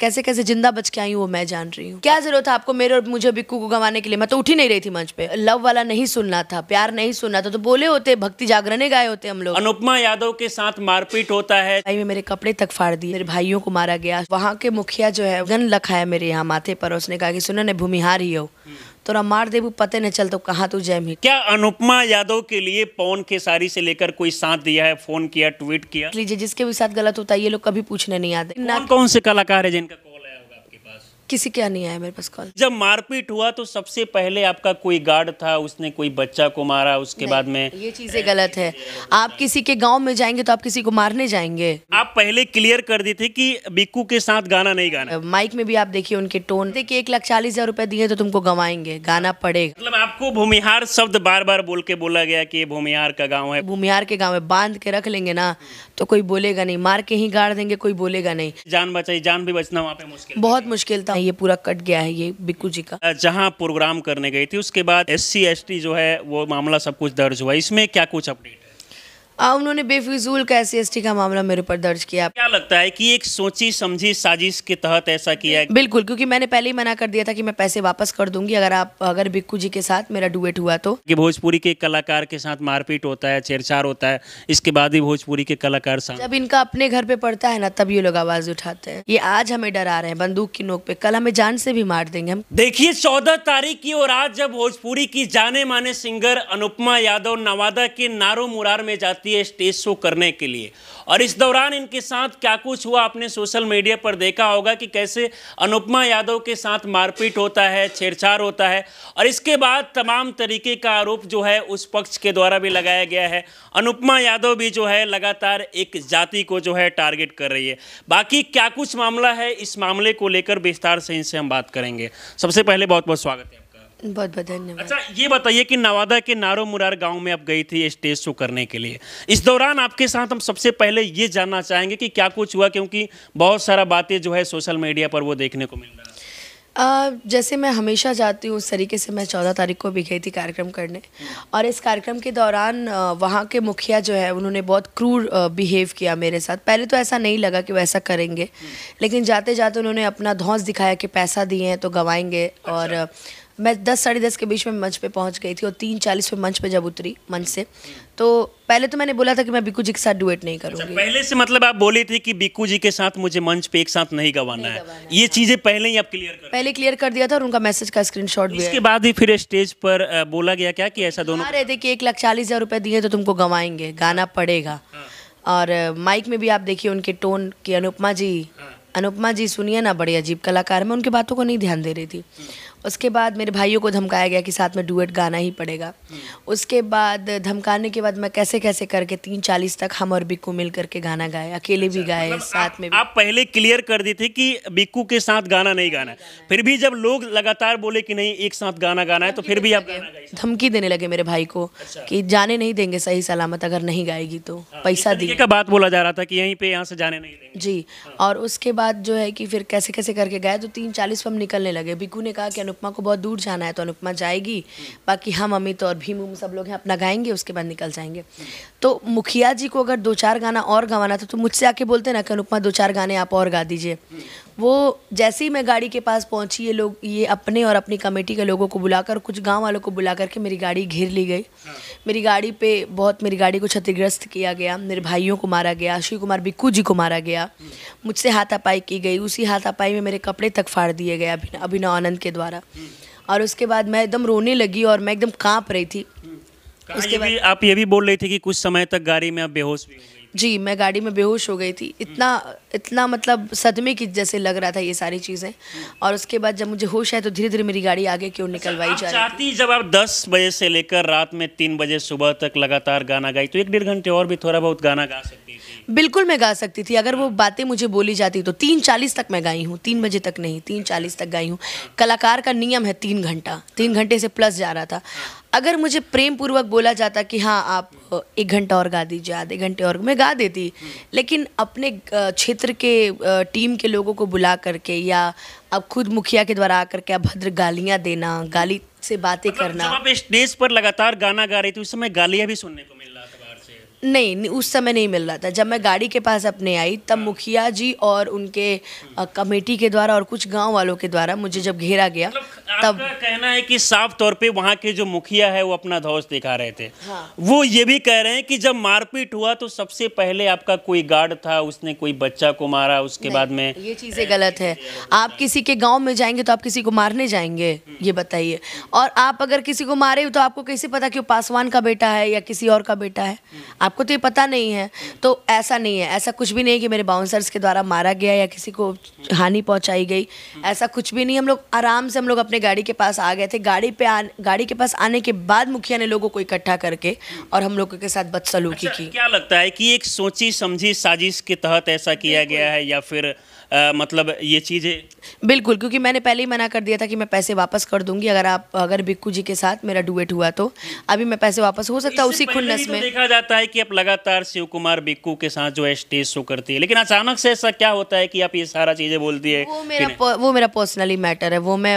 कैसे कैसे जिंदा बच के आई हूँ वो मैं जान रही हूँ क्या जरूरत है आपको मेरे और मुझे बिक्कू को गवाने के लिए मैं तो उठी नहीं रही थी मंच पे लव वाला नहीं सुनना था प्यार नहीं सुनना था तो बोले होते भक्ति जागरण गाए होते हम लोग अनुपमा यादव के साथ मारपीट होता है भाई मेरे कपड़े तक फाड़ दिए मेरे भाइयों को मारा गया वहाँ के मुखिया जो है गन लखाया मेरे यहाँ माथे पर उसने कहा कि सुनो ने भूमिहार ही हो तोरा मार देबू पते नहीं तो कहा तू जय है क्या अनुपमा यादव के लिए पवन खेसारी से लेकर कोई साथ दिया है फोन किया ट्वीट किया लीजिए जिसके भी साथ गलत होता है ये लोग कभी पूछने नहीं आते कौन, कौन से कलाकार है जिनका किसी के नहीं आया मेरे पास कॉल जब मारपीट हुआ तो सबसे पहले आपका कोई गार्ड था उसने कोई बच्चा को मारा उसके बाद में ये चीजें गलत है आप किसी के गाँव में जाएंगे तो आप किसी को मारने जाएंगे आप पहले क्लियर कर दी थी की बिक्कू के साथ गाना नहीं गाना माइक में भी आप देखिए उनके टोन देखिए एक लाख चालीस हजार रूपए दिए तो तुमको गंवाएंगे गाना पड़ेगा मतलब आपको भूमिहार शब्द बार बार बोल के बोला गया की ये भूमिहार का गाँव है भूमिहार के गाँव में बांध के रख लेंगे ना तो कोई बोलेगा नहीं मार के ही गाड़ देंगे कोई बोलेगा नहीं जान बचाई जान भी बचना वहाँ पे मुश्किल बहुत मुश्किल था ये पूरा कट गया है ये बिक्कू जी का जहाँ प्रोग्राम करने गई थी उसके बाद एस सी जो है वो मामला सब कुछ दर्ज हुआ इसमें क्या कुछ अपडेट है आ, उन्होंने बेफिजूल का एस सी का मामला मेरे ऊपर दर्ज किया क्या लगता है कि एक सोची समझी साजिश के तहत ऐसा किया है बिल्कुल क्योंकि मैंने पहले ही मना कर दिया था कि मैं पैसे वापस कर दूंगी अगर आप अगर बिक्कू जी के साथ मेरा डुएट हुआ तो कि भोजपुरी के कलाकार के साथ मारपीट होता है छेड़छाड़ होता है इसके बाद ही भोजपुरी के कलाकार जब इनका अपने घर पे पड़ता है ना तब ये लोग आवाज उठाते हैं ये आज हमें डरा रहे हैं बंदूक की नोक पे कल हमें जान से भी मार देंगे हम देखिए चौदह तारीख की और आज जब भोजपुरी की जाने माने सिंगर अनुपमा यादव नवादा के नारो मुरार में जाती आती है स्टेज शो करने के लिए और इस दौरान इनके साथ क्या कुछ हुआ आपने सोशल मीडिया पर देखा होगा कि कैसे अनुपमा यादव के साथ मारपीट होता है छेड़छाड़ होता है और इसके बाद तमाम तरीके का आरोप जो है उस पक्ष के द्वारा भी लगाया गया है अनुपमा यादव भी जो है लगातार एक जाति को जो है टारगेट कर रही है बाकी क्या कुछ मामला है इस मामले को लेकर विस्तार से इनसे हम बात करेंगे सबसे पहले बहुत बहुत स्वागत है बहुत बहुत धन्यवाद अच्छा ये बताइए कि नवादा के नारो मुरार गांव में आप गई थी स्टेज शो करने के लिए इस दौरान आपके साथ हम सबसे पहले ये जानना चाहेंगे कि क्या कुछ हुआ क्योंकि बहुत सारा बातें जो है सोशल मीडिया पर वो देखने को मिल रहा है जैसे मैं हमेशा जाती हूँ उस तरीके से मैं चौदह तारीख को भी गई थी कार्यक्रम करने और इस कार्यक्रम के दौरान वहाँ के मुखिया जो है उन्होंने बहुत क्रूर बिहेव किया मेरे साथ पहले तो ऐसा नहीं लगा कि वैसा करेंगे लेकिन जाते जाते उन्होंने अपना धौस दिखाया कि पैसा दिए हैं तो गंवाएंगे और अच्छा। मैं दस साढ़े दस के बीच में मंच पे पहुंच गई थी और तीन चालीस पे मंच पे जब उतरी मंच से तो पहले तो मैंने बोला था कि मैं बिकू जी के साथ डुएट नहीं अच्छा, करूंगी अच्छा, पहले से मतलब आप बोले थे कि बिकू जी के साथ मुझे मंच पे एक साथ नहीं गवाना है ये हाँ। चीज़ें पहले ही आप क्लियर कर पहले क्लियर कर दिया था और उनका मैसेज का स्क्रीन शॉट भी इसके बाद ही फिर स्टेज पर बोला गया क्या की ऐसा दोनों हाँ, रहे थे कि एक लाख चालीस हज़ार दिए तो तुमको गंवाएंगे गाना पड़ेगा हाँ। और माइक में भी आप देखिए उनके टोन की अनुपमा जी अनुपमा जी सुनिए ना बड़े अजीब कलाकार मैं उनकी बातों को नहीं ध्यान दे रही थी उसके बाद मेरे भाइयों को धमकाया गया कि साथ में डुएट गाना ही पड़ेगा उसके बाद धमकाने के बाद मैं कैसे कैसे करके तीन चालीस तक हम और बिक्कू मिल करके गाना गाए अकेले भी अच्छा, गाए मतलब साथ में भी आप पहले क्लियर कर दी थी कि बिक्कू के साथ गाना नहीं गाना फिर भी जब लोग लगातार बोले कि नहीं एक साथ गाना गाना है तो फिर भी आप धमकी देने लगे मेरे भाई को अच्छा। कि जाने नहीं देंगे सही सलामत अगर नहीं गाएगी तो हाँ, पैसा दी का बात बोला जा रहा था कि यहीं पे यहाँ से जाने नहीं जी हाँ। और उसके बाद जो है कि फिर कैसे कैसे करके गए तो तीन चालीस पर हम निकलने लगे बिक्कू ने कहा कि अनुपमा को बहुत दूर जाना है तो अनुपमा जाएगी बाकी हम अमित और भीम उम सब लोग हैं अपना गाएंगे उसके बाद निकल जाएंगे तो मुखिया जी को अगर दो चार गाना और गवाना था तो मुझसे आके बोलते ना कि अनुपमा दो चार गाने आप और गा दीजिए वो जैसे ही मैं गाड़ी के पास पहुंची ये लोग ये अपने और अपनी कमेटी के लोगों को बुलाकर कुछ गांव वालों को बुला करके मेरी गाड़ी घेर ली गई हाँ। मेरी गाड़ी पे बहुत मेरी गाड़ी को क्षतिग्रस्त किया गया मेरे भाइयों को मारा गया श्री कुमार बिक्कू जी को मारा गया मुझसे हाथापाई की गई उसी हाथापाई में मेरे कपड़े तक फाड़ दिए गए अभिनव आनंद के द्वारा हम्म। और उसके बाद मैं एकदम रोने लगी और मैं एकदम काँप रही थी हम्म। हाँ, उसके बाद आप ये भी बोल रही थी कि कुछ समय तक गाड़ी में आप बेहोश जी मैं गाड़ी में बेहोश हो गई थी इतना इतना मतलब सदमे की जैसे लग रहा था ये सारी चीज़ें और उसके बाद जब मुझे होश आया तो धीरे धीरे मेरी गाड़ी आगे क्यों निकलवाई जा रही थी जब आप दस बजे से लेकर रात में तीन बजे सुबह तक लगातार गाना गाई तो एक डेढ़ घंटे और भी थोड़ा बहुत गाना गा सकती थी बिल्कुल मैं गा सकती थी अगर वो बातें मुझे बोली जाती तो तीन चालीस तक मैं गाई हूँ तीन बजे तक नहीं तीन चालीस तक गाई हूँ कलाकार का नियम है तीन घंटा तीन घंटे से प्लस जा रहा था अगर मुझे प्रेम पूर्वक बोला जाता कि हाँ आप एक घंटा और गा दीजिए आधे घंटे और मैं गा देती लेकिन अपने क्षेत्र के टीम के लोगों को बुला करके या अब खुद मुखिया के द्वारा आकर के अभद्र गालियाँ देना गाली से बातें मतलब करना आप स्टेज पर लगातार गाना गा रही थी उस समय गालियाँ भी सुनने को नहीं, उस समय नहीं मिल रहा था जब मैं गाड़ी के पास अपने आई तब हाँ। मुखिया जी और उनके कमेटी के द्वारा और कुछ गांव वालों के द्वारा मुझे जब घेरा गया मतलब तब कहना है कि साफ तौर पे वहाँ के जो मुखिया है वो अपना धौस दिखा रहे थे हाँ। वो ये भी कह रहे हैं कि जब मारपीट हुआ तो सबसे पहले आपका कोई गार्ड था उसने कोई बच्चा को मारा उसके बाद में ये चीज़ें गलत है आप किसी के गाँव में जाएंगे तो आप किसी को मारने जाएंगे हम्म। ये बताइए और आप अगर किसी को मारे तो आपको कैसे पता कि वो पासवान का बेटा है या किसी और का बेटा है हम्म। आपको तो ये पता नहीं है तो ऐसा नहीं है ऐसा कुछ भी नहीं कि मेरे बाउंसर्स के द्वारा मारा गया या किसी को हानि पहुंचाई गई ऐसा कुछ भी नहीं हम लोग आराम से हम लोग अपने गाड़ी के पास आ गए थे गाड़ी पे आ, गाड़ी के पास आने के बाद मुखिया ने लोगों को इकट्ठा करके और हम लोगों के साथ बदसलूकी अच्छा, की क्या लगता है कि एक सोची समझी साजिश के तहत ऐसा किया गया है या फिर मतलब ये चीज़ें बिल्कुल क्योंकि मैंने पहले ही मना कर दिया था कि मैं पैसे वापस कर दूंगी अगर आप अगर बिक्कू जी के साथ मेरा डुएट हुआ तो अभी मैं पैसे वापस हो सकता है उसी खुन्नस तो में तो देखा जाता है कि आप लगातार शिव कुमार बिक्कू के साथ जो है स्टेज शो करती है लेकिन अचानक से ऐसा क्या होता है कि आप ये सारा चीज़ें बोलती है वो मेरा वो मेरा पर्सनली मैटर है वो मैं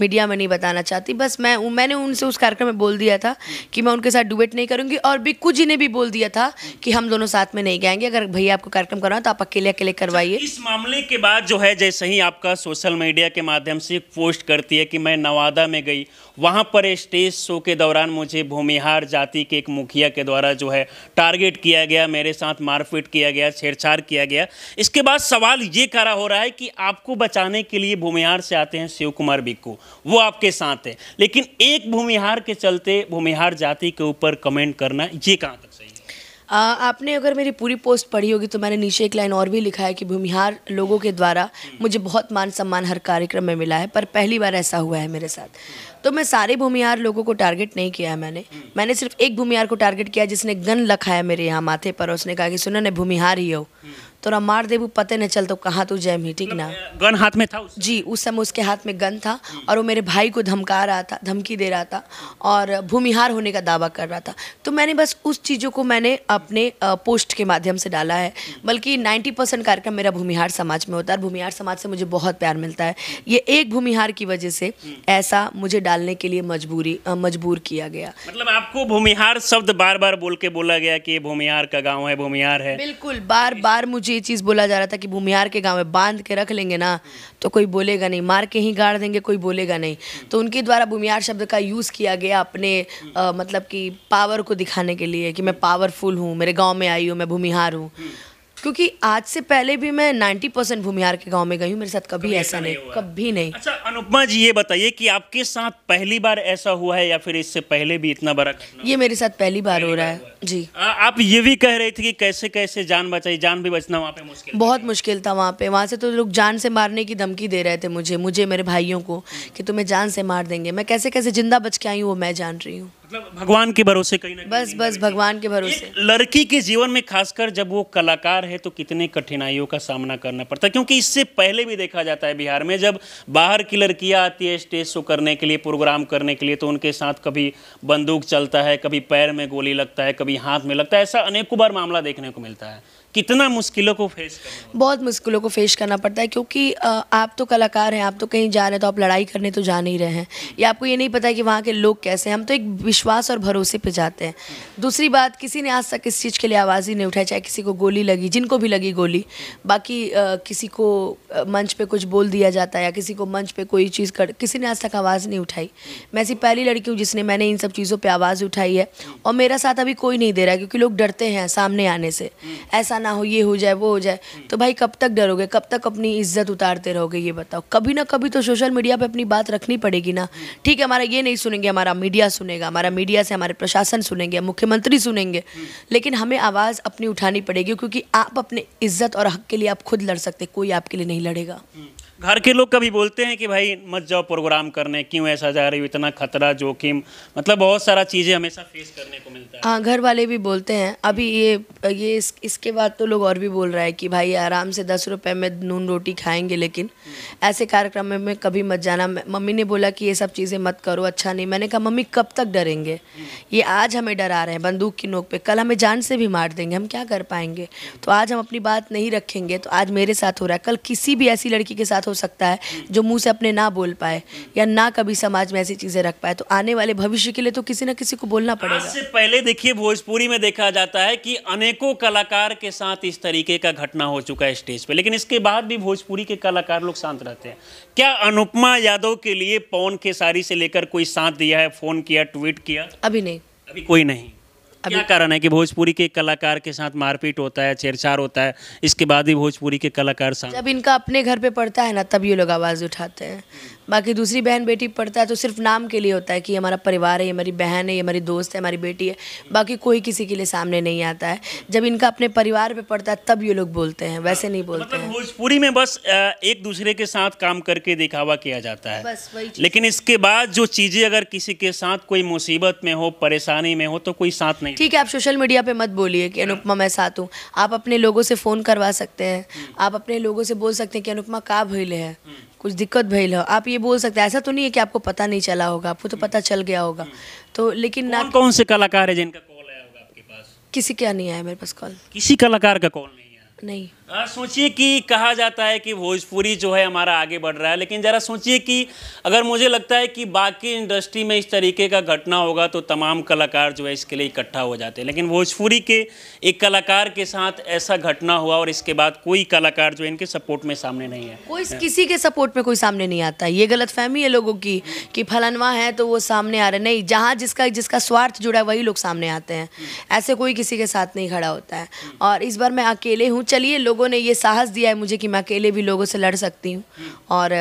मीडिया में नहीं बताना चाहती बस मैं मैंने उनसे उस कार्यक्रम में बोल दिया था कि मैं उनके साथ डुएट नहीं करूँगी और बिक्कू जी ने भी बोल दिया था कि हम दोनों साथ में नहीं गएंगे अगर भैया आपको कार्यक्रम करवाना तो आप अकेले अकेले अच्छा, करवाइए इस मामले के बाद जो है जैसे ही आपका सोशल मीडिया के माध्यम से पोस्ट करती है कि मैं नवादा में गई वहाँ पर स्टेज शो के दौरान मुझे भूमिहार जाति के एक मुखिया के द्वारा जो है टारगेट किया गया मेरे साथ मारपीट किया गया छेड़छाड़ किया गया इसके बाद सवाल ये खड़ा हो रहा है कि आपको बचाने के लिए भूमिहार से आते हैं शिव कुमार बिक्कू वो आपके साथ हैं लेकिन एक भूमिहार के चलते भूमिहार जाति के ऊपर कमेंट करना ये कहाँ तक आपने अगर मेरी पूरी पोस्ट पढ़ी होगी तो मैंने नीचे एक लाइन और भी लिखा है कि भूमिहार लोगों के द्वारा मुझे बहुत मान सम्मान हर कार्यक्रम में मिला है पर पहली बार ऐसा हुआ है मेरे साथ तो मैं सारे भूमिहार लोगों को टारगेट नहीं किया है मैंने मैंने सिर्फ एक भूमिहार को टारगेट किया जिसने गन लखाया है मेरे यहाँ माथे पर उसने कहा कि सुनो ने भूमिहार ही हो तोरा मार देबू पते नहीं तो कहाँ तू जैम ही ठीक ना मतलब, गन हाथ में था उस... जी उस समय उसके हाथ में गन था और वो मेरे भाई को धमका रहा था धमकी दे रहा था और भूमिहार होने का दावा कर रहा था तो मैंने बस उस चीज़ों को मैंने अपने पोस्ट के माध्यम से डाला है बल्कि नाइन्टी परसेंट कार्यक्रम मेरा भूमिहार समाज में होता है भूमिहार समाज से मुझे बहुत प्यार मिलता है ये एक भूमिहार की वजह से ऐसा मुझे डालने के लिए मजबूरी मजबूर किया गया मतलब आपको भूमिहार शब्द बार बार बोल के बोला गया कि भूमिहार का गाँव है भूमिहार है बिल्कुल बार बार मुझे ये चीज़ बोला जा रहा था कि भूमिहार के गांव में बांध के रख लेंगे ना तो कोई बोलेगा नहीं मार के ही गाड़ देंगे कोई बोलेगा नहीं तो उनके द्वारा भूमिहार शब्द का यूज़ किया गया अपने आ, मतलब कि पावर को दिखाने के लिए कि मैं पावरफुल हूँ मेरे गाँव में आई हूँ मैं भूमिहार हूँ क्योंकि आज से पहले भी मैं 90 परसेंट भूमिहार के गांव में गई हूँ मेरे साथ कभी ऐसा नहीं, नहीं कभी नहीं अच्छा अनुपमा जी ये बताइए कि आपके साथ पहली बार ऐसा हुआ है या फिर इससे पहले भी इतना बड़ा ये मेरे साथ पहली बार हो रहा है जी आप ये भी कह रहे थे कि कैसे कैसे जान बचाई जान भी बचना वहाँ पे मुश्किल बहुत मुश्किल था वहाँ पे वहाँ से तो लोग जान से मारने की धमकी दे रहे थे मुझे मुझे मेरे भाइयों को कि तुम्हें जान से मार देंगे मैं कैसे कैसे जिंदा बच के आई हूँ वो मैं जान रही हूँ मतलब भगवान के भरोसे कहीं ना बस बस भगवान के भरोसे लड़की के जीवन में खासकर जब वो कलाकार है तो कितने कठिनाइयों का सामना करना पड़ता है क्योंकि इससे पहले भी देखा जाता है बिहार में जब बाहर की लड़कियां आती है स्टेज शो करने के लिए प्रोग्राम करने के लिए तो उनके साथ कभी बंदूक चलता है कभी पैर में गोली लगता है कभी हाथ में लगता है ऐसा अनेकों बार मामला देखने को मिलता है कितना मुश्किलों को फेस बहुत मुश्किलों को फेस करना पड़ता है क्योंकि आप तो कलाकार हैं आप तो कहीं जा रहे हैं तो आप लड़ाई करने तो जा नहीं रहे हैं या आपको ये नहीं पता है कि वहाँ के लोग कैसे हैं हम तो एक विश्वास और भरोसे पे जाते हैं दूसरी बात किसी ने आज तक इस चीज़ के लिए आवाज़ ही नहीं उठाई चाहे किसी को गोली लगी जिनको भी लगी गोली बाकी किसी को मंच पर कुछ बोल दिया जाता है या किसी को मंच पर कोई चीज़ कर किसी ने आज तक आवाज़ नहीं उठाई मैं ऐसी पहली लड़की हूँ जिसने मैंने इन सब चीज़ों पर आवाज़ उठाई है और मेरा साथ अभी कोई नहीं दे रहा है क्योंकि लोग डरते हैं सामने आने से ऐसा ना हो ये हो जाए वो हो जाए तो भाई कब तक डरोगे कब तक अपनी इज्जत उतारते रहोगे ये बताओ कभी ना कभी तो सोशल मीडिया पे अपनी बात रखनी पड़ेगी ना ठीक है हमारा ये नहीं सुनेंगे हमारा मीडिया सुनेगा हमारा मीडिया से हमारे प्रशासन सुनेंगे मुख्यमंत्री सुनेंगे लेकिन हमें आवाज़ अपनी उठानी पड़ेगी क्योंकि आप अपने इज्जत और हक के लिए आप खुद लड़ सकते कोई आपके लिए नहीं लड़ेगा घर के लोग कभी बोलते हैं कि भाई मत जाओ प्रोग्राम करने क्यों ऐसा जा रही हो इतना खतरा जोखिम मतलब बहुत सारा चीज़ें हमेशा फेस करने को मिलता है हाँ घर वाले भी बोलते हैं अभी ये ये इस, इसके बाद तो लोग और भी बोल रहा है कि भाई आराम से दस रुपए में नून रोटी खाएंगे लेकिन हम्म। ऐसे कार्यक्रम में, मैं कभी मत जाना मम्मी ने बोला कि ये सब चीज़ें मत करो अच्छा नहीं मैंने कहा मम्मी कब तक डरेंगे हम्म। ये आज हमें डरा रहे हैं बंदूक की नोक पर कल हमें जान से भी मार देंगे हम क्या कर पाएंगे तो आज हम अपनी बात नहीं रखेंगे तो आज मेरे साथ हो रहा है कल किसी भी ऐसी लड़की के साथ साथ हो सकता है जो मुंह से अपने ना बोल पाए या ना कभी समाज में ऐसी चीज़ें रख पाए तो आने वाले भविष्य के लिए तो किसी ना किसी को बोलना पड़ेगा इससे पहले देखिए भोजपुरी में देखा जाता है कि अनेकों कलाकार के साथ इस तरीके का घटना हो चुका है स्टेज पर लेकिन इसके बाद भी भोजपुरी के कलाकार लोग शांत रहते हैं क्या अनुपमा यादव के लिए पौन खेसारी से लेकर कोई साथ दिया है फ़ोन किया ट्वीट किया अभी नहीं अभी कोई नहीं क्या कारण है कि भोजपुरी के कलाकार के साथ मारपीट होता है छेड़छाड़ होता है इसके बाद ही भोजपुरी के कलाकार साथ जब इनका अपने घर पे पड़ता है ना तब ये लोग आवाज़ उठाते हैं बाकी दूसरी बहन बेटी पढ़ता है तो सिर्फ नाम के लिए होता है कि हमारा परिवार है हमारी बहन है हमारी दोस्त है हमारी बेटी है बाकी कोई किसी के लिए सामने नहीं आता है जब इनका अपने परिवार पे पड़ता है तब ये लोग बोलते हैं वैसे नहीं बोलते मतलब भोजपुरी में बस एक दूसरे के साथ काम करके दिखावा किया जाता है बस वही लेकिन इसके बाद जो चीज़ें अगर किसी के साथ कोई मुसीबत में हो परेशानी में हो तो कोई साथ नहीं ठीक है आप सोशल मीडिया पे मत बोलिए कि अनुपमा मैं साथ हूँ आप अपने लोगों से फ़ोन करवा सकते हैं आप अपने लोगों से बोल सकते हैं कि अनुपमा का भैल है कुछ दिक्कत भैल है आप ये बोल सकते हैं ऐसा तो नहीं है कि आपको पता नहीं चला होगा आपको तो पता चल गया होगा तो लेकिन ना कौन से कलाकार है जिनका कॉल आया होगा आपके पास किसी का नहीं आया मेरे पास कॉल किसी कलाकार का कॉल नहीं आया नहीं सोचिए कि कहा जाता है कि भोजपुरी जो है हमारा आगे बढ़ रहा है लेकिन ज़रा सोचिए कि अगर मुझे लगता है कि बाकी इंडस्ट्री में इस तरीके का घटना होगा तो तमाम कलाकार जो है इसके लिए इकट्ठा हो जाते हैं लेकिन भोजपुरी के एक कलाकार के साथ ऐसा घटना हुआ और इसके बाद कोई कलाकार जो है इनके सपोर्ट में सामने नहीं है कोई किसी के सपोर्ट में कोई सामने नहीं आता ये गलत फहमी है लोगों की कि फलनवा है तो वो सामने आ रहे नहीं जहाँ जिसका जिसका स्वार्थ जुड़ा है वही लोग सामने आते हैं ऐसे कोई किसी के साथ नहीं खड़ा होता है और इस बार मैं अकेले हूँ चलिए लोग लोगों ने ये साहस दिया है मुझे कि मैं अकेले भी लोगों से लड़ सकती हूँ और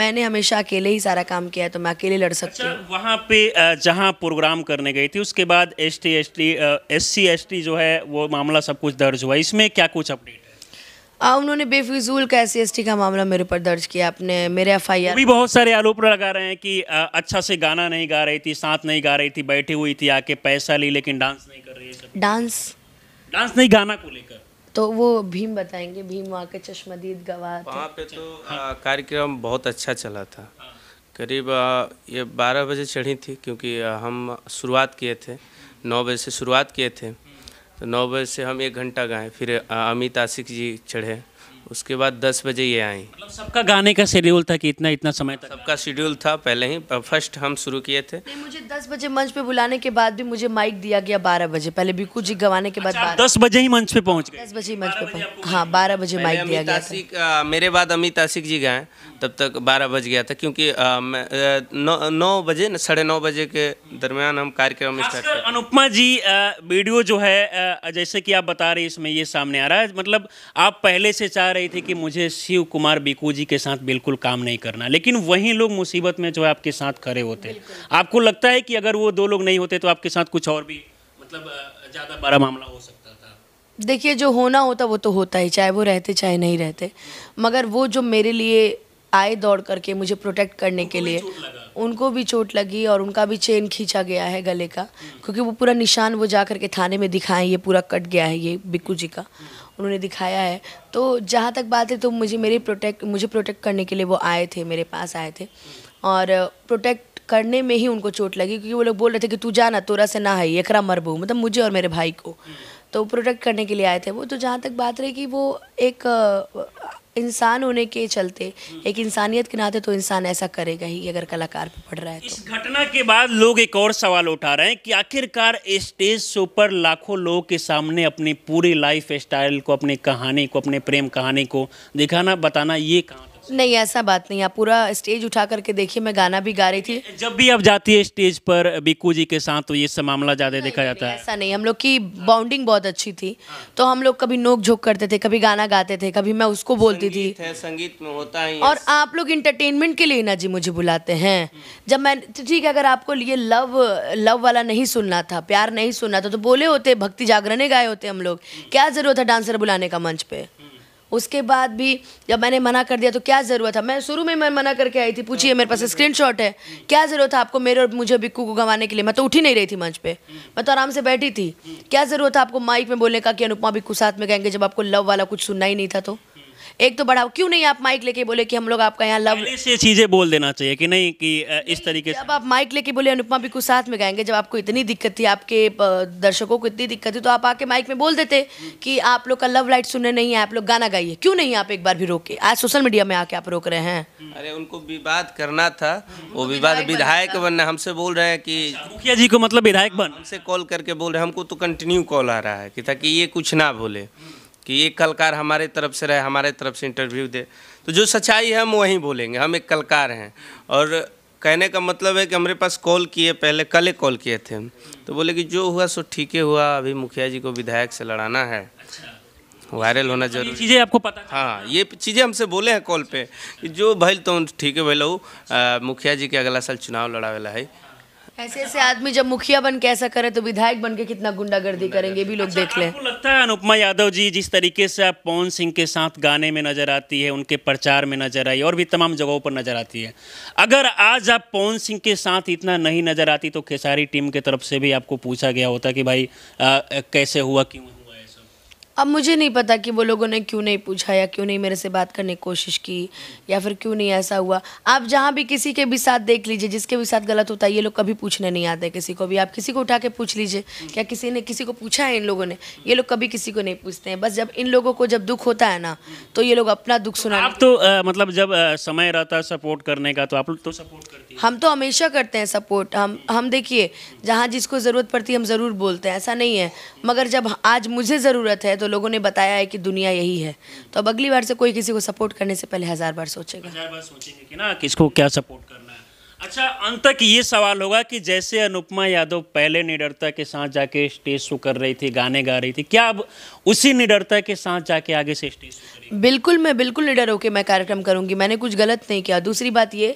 मैंने हमेशा अकेले ही सारा काम किया है तो मैं अकेले लड़ सकती अच्छा, हूँ वहाँ पे जहाँ प्रोग्राम करने गई थी उसके बाद S T S T S C S T जो है वो मामला सब कुछ दर्ज हुआ इसमें क्या कुछ अपडेट आ, उन्होंने बेफिजूल का एस सी का मामला मेरे ऊपर दर्ज किया अपने मेरे एफ आई भी बहुत सारे आरोप लगा रहे हैं कि आ, अच्छा से गाना नहीं गा रही थी साथ नहीं गा रही थी बैठी हुई थी आके पैसा ली लेकिन डांस नहीं कर रही है डांस डांस नहीं गाना को लेकर तो वो भीम बताएंगे भीम वहाँ के चश्मदीद गवाह तो। वहाँ पे तो कार्यक्रम बहुत अच्छा चला था करीब ये बारह बजे चढ़ी थी क्योंकि हम शुरुआत किए थे नौ बजे से शुरुआत किए थे तो नौ बजे से हम एक घंटा गाएँ फिर अमित आशिक जी चढ़े उसके बाद दस बजे ये आई मतलब सबका गाने का शेड्यूल था कि इतना इतना समय तक सबका शेड्यूल था पहले ही फर्स्ट हम शुरू किए थे नहीं मुझे दस बजे मंच पे बुलाने के बाद भी मुझे माइक दिया गया बारह बजे पहले भी जी गवाने के बाद अच्छा, दस बजे ही मंच पे पहुँच गए दस बजे ही मंच पे पहुँच हाँ बारह बजे माइक दिया गया मेरे बाद अमित आसिक जी गए तब तक बारह बज गया था क्योंकि मैं, नौ नौ बजे साढ़े नौ बजे के दरमियान हम कार्यक्रम स्टार्ट अनुपमा जी वीडियो जो है जैसे कि आप बता रहे इसमें ये सामने आ रहा है मतलब आप पहले से चाह रहे थे कि मुझे शिव कुमार बिकू जी के साथ बिल्कुल काम नहीं करना लेकिन वही लोग मुसीबत में जो है आपके साथ खड़े होते हैं आपको लगता है कि अगर वो दो लोग नहीं होते तो आपके साथ कुछ और भी मतलब ज़्यादा बड़ा मामला हो सकता देखिए जो होना होता वो तो होता ही चाहे वो रहते चाहे नहीं रहते मगर वो जो मेरे लिए आए दौड़ करके मुझे प्रोटेक्ट करने के लिए उनको भी चोट लगी और उनका भी चेन खींचा गया है गले का क्योंकि वो पूरा निशान वो जा करके थाने में दिखाएं ये पूरा कट गया है ये बिक्कू जी का उन्होंने दिखाया है तो जहाँ तक बात है तो मुझे मेरे प्रोटेक्ट मुझे प्रोटेक्ट करने के लिए वो आए थे मेरे पास आए थे और प्रोटेक्ट करने में ही उनको चोट लगी क्योंकि वो लोग बोल रहे थे कि तू जाना तोरा से ना है एकरा मरबू मतलब मुझे और मेरे भाई को तो प्रोटेक्ट करने के लिए आए थे वो तो जहाँ तक बात रही कि वो एक इंसान होने के चलते एक इंसानियत के नाते तो इंसान ऐसा करेगा ही अगर कलाकार पे पड़ रहा है तो। इस घटना के बाद लोग एक और सवाल उठा रहे हैं कि आखिरकार स्टेज शो पर लाखों लोगों के सामने अपनी पूरी लाइफ स्टाइल को अपनी कहानी को अपने प्रेम कहानी को दिखाना बताना ये कहाँ नहीं ऐसा बात नहीं आप पूरा स्टेज उठा करके देखिए मैं गाना भी गा रही थी जब भी आप जाती है स्टेज पर बिकू जी के साथ तो ये सब मामला ज़्यादा देखा जाता है ऐसा नहीं हम लोग की बॉन्डिंग बहुत अच्छी थी तो हम लोग कभी नोक झोंक करते थे कभी गाना गाते थे कभी मैं उसको बोलती थी संगीत में होता है और आप लोग इंटरटेनमेंट के लिए ना जी मुझे बुलाते हैं जब मैं तो ठीक है अगर आपको ये लव लव वाला नहीं सुनना था प्यार नहीं सुनना था तो बोले होते भक्ति जागरण गाए होते हम लोग क्या ज़रूरत है डांसर बुलाने का मंच पे उसके बाद भी जब मैंने मना कर दिया तो क्या ज़रूरत था मैं शुरू में मैं मना करके आई थी पूछिए मेरे पास स्क्रीन है क्या ज़रूरत था आपको मेरे और मुझे बिक्कू को गंवाने के लिए मैं तो उठ ही नहीं रही थी मंच पर मैं तो आराम से बैठी थी क्या ज़रूरत था आपको माइक में बोलने का कि अनुपमा बिक्कू साथ में गएंगे जब आपको लव वाला कुछ सुनना ही नहीं था तो एक तो बढ़ाओ क्यों नहीं आप माइक लेके बोले कि हम लोग आपका यहाँ लव ये चीज़ें बोल देना चाहिए कि नहीं कि इस तरीके से अब आप माइक लेके बोले अनुपमा कुछ साथ में गाएंगे जब आपको इतनी दिक्कत थी आपके दर्शकों को इतनी दिक्कत थी तो आप आके माइक में बोल देते कि आप लोग का लव लाइट सुनने नहीं है आप लोग गाना गाइए क्यों नहीं आप एक बार भी रोके आज सोशल मीडिया में आके आप रोक रहे हैं अरे उनको विवाद करना था वो विवाद विधायक बनना हमसे बोल रहे हैं कि अच्छा, मुखिया जी को मतलब विधायक बन हमसे कॉल करके बोल रहे हैं हमको तो कंटिन्यू कॉल आ रहा है कि ताकि ये कुछ ना बोले कि एक कलकार हमारे तरफ से रहे हमारे तरफ से इंटरव्यू दे तो जो सच्चाई है हम वहीं बोलेंगे हम एक कलकार हैं और कहने का मतलब है कि हमारे पास कॉल किए पहले कल ही कॉल किए थे तो बोले कि जो हुआ सो ठीक ही हुआ अभी मुखिया जी को विधायक से लड़ाना है अच्छा। वायरल होना तो जरूरी चीज़ें आपको पता हाँ ये चीज़ें हमसे बोले हैं कॉल पे कि जो भैल तो ठीक है भैल मुखिया जी के अगला साल चुनाव लड़ावेला है ऐसे ऐसे आदमी जब मुखिया बन के ऐसा करे तो विधायक बन के कितना गुंडागर्दी करेंगे भी लोग अच्छा, देख ले आपको लगता है अनुपमा यादव जी जिस तरीके से आप पवन सिंह के साथ गाने में नजर आती है उनके प्रचार में नजर आई और भी तमाम जगहों पर नजर आती है अगर आज आप पवन सिंह के साथ इतना नहीं नजर आती तो खेसारी टीम के तरफ से भी आपको पूछा गया होता कि भाई आ, कैसे हुआ क्यों अब मुझे नहीं पता कि वो लोगों ने क्यों नहीं पूछा या क्यों नहीं मेरे से बात करने की कोशिश की या फिर क्यों नहीं ऐसा हुआ आप जहाँ भी किसी के भी साथ देख लीजिए जिसके भी साथ गलत होता है ये लोग कभी पूछने नहीं आते किसी को भी आप किसी को उठा के पूछ लीजिए क्या किसी ने किसी को पूछा है इन लोगों ने ये लोग कभी किसी को नहीं पूछते हैं बस जब इन लोगों को जब दुख होता है ना तो ये लोग अपना दुख सुना आप तो मतलब जब समय रहता है सपोर्ट करने का तो आप लोग तो सपोर्ट करती हम तो हमेशा करते हैं सपोर्ट हम हम देखिए जहाँ जिसको ज़रूरत पड़ती है हम ज़रूर बोलते हैं ऐसा नहीं है मगर जब आज मुझे ज़रूरत है तो लोगों ने बताया है कि दुनिया यही है तो अब अगली बार से कोई किसी को सपोर्ट करने से पहले हज़ार बार सोचेगा हज़ार बार सोचेंगे कि ना किसको क्या सपोर्ट करना है अच्छा अंत तक ये सवाल होगा कि जैसे अनुपमा यादव पहले निडरता के साथ जाके स्टेज शो कर रही थी गाने गा रही थी क्या अब उसी निडरता के साथ जाके आगे से स्टेज बिल्कुल मैं बिल्कुल निडर होकर मैं कार्यक्रम करूँगी मैंने कुछ गलत नहीं किया दूसरी बात ये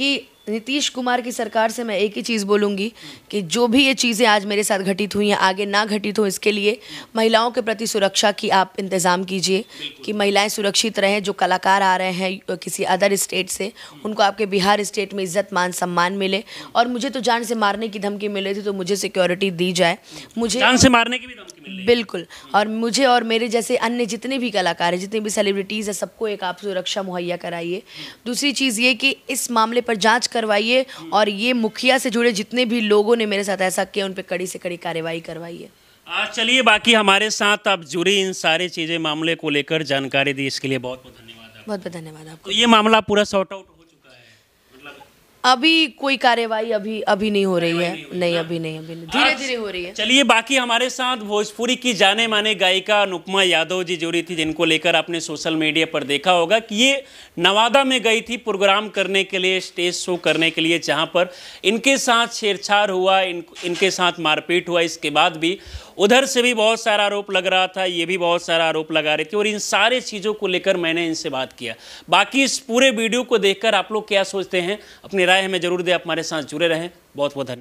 कि नीतीश कुमार की सरकार से मैं एक ही चीज़ बोलूँगी कि जो भी ये चीज़ें आज मेरे साथ घटित हुई हैं आगे ना घटित हो इसके लिए महिलाओं के प्रति सुरक्षा की आप इंतज़ाम कीजिए कि महिलाएं सुरक्षित रहें जो कलाकार आ रहे हैं किसी अदर स्टेट से उनको आपके बिहार स्टेट में इज़्ज़त मान सम्मान मिले और मुझे तो जान से मारने की धमकी मिली थी तो मुझे सिक्योरिटी दी जाए मुझे जान से मारने की भी बिल्कुल और मुझे और मेरे जैसे अन्य जितने भी कलाकार हैं जितने भी सेलिब्रिटीज़ हैं सबको एक आप सुरक्षा मुहैया कराइए दूसरी चीज़ ये कि इस मामले पर जांच करवाइए और ये मुखिया से जुड़े जितने भी लोगों ने मेरे साथ ऐसा किया उन पर कड़ी से कड़ी कार्रवाई करवाइए आज चलिए बाकी हमारे साथ आप जुड़ी इन सारी चीज़ें मामले को लेकर जानकारी दी इसके लिए बहुत बहुत धन्यवाद बहुत बहुत धन्यवाद आपको तो ये मामला पूरा सॉर्ट आउट अभी कोई कार्यवाही अभी अभी नहीं हो रही है नहीं, नहीं अभी नहीं अभी नहीं धीरे धीरे हो रही है चलिए बाकी हमारे साथ भोजपुरी की जाने माने गायिका अनुपमा यादव जी जुड़ी थी जिनको लेकर आपने सोशल मीडिया पर देखा होगा कि ये नवादा में गई थी प्रोग्राम करने के लिए स्टेज शो करने के लिए जहाँ पर इनके साथ छेड़छाड़ हुआ इन इनके साथ मारपीट हुआ इसके बाद भी उधर से भी बहुत सारा आरोप लग रहा था ये भी बहुत सारा आरोप लगा रहे थे और इन सारे चीज़ों को लेकर मैंने इनसे बात किया बाकी इस पूरे वीडियो को देखकर आप लोग क्या सोचते हैं अपनी राय हमें जरूर दें आप हमारे साथ जुड़े रहें बहुत बहुत धन्यवाद